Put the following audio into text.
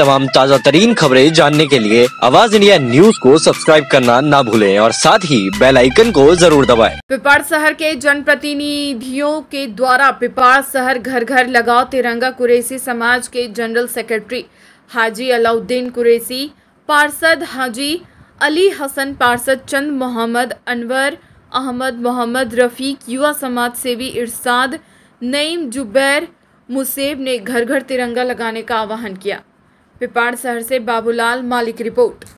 तमाम ताज़ा तरीन खबरें जानने के लिए आवाज इंडिया न्यूज को सब्सक्राइब करना ना भूलें और साथ ही बेल आइकन को जरूर दबाएं। पिपाड़ शहर के जनप्रतिनिधियों के द्वारा पिपाड़ शहर घर घर लगाओ तिरंगा कुरेसी समाज के जनरल सेक्रेटरी हाजी अलाउद्दीन कुरेसी पार्षद हाजी अली हसन पार्षद चंद मोहम्मद अनवर अहमद मोहम्मद रफीक युवा समाज सेवी इरसाद नईम जुबैर मुसेब ने घर घर तिरंगा लगाने का आह्वान किया पिपाड़ शहर से बाबूलाल मालिक रिपोर्ट